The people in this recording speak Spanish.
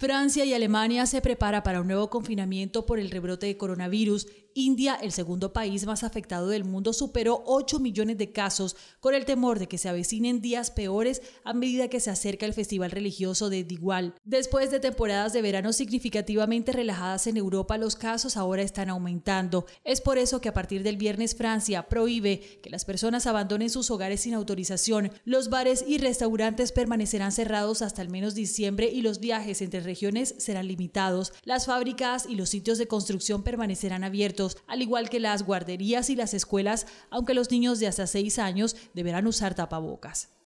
Francia y Alemania se preparan para un nuevo confinamiento por el rebrote de coronavirus. India, el segundo país más afectado del mundo, superó 8 millones de casos con el temor de que se avecinen días peores a medida que se acerca el festival religioso de Diwali. Después de temporadas de verano significativamente relajadas en Europa, los casos ahora están aumentando. Es por eso que a partir del viernes Francia prohíbe que las personas abandonen sus hogares sin autorización. Los bares y restaurantes permanecerán cerrados hasta al menos diciembre y los viajes entre regiones serán limitados, las fábricas y los sitios de construcción permanecerán abiertos, al igual que las guarderías y las escuelas, aunque los niños de hasta 6 años deberán usar tapabocas.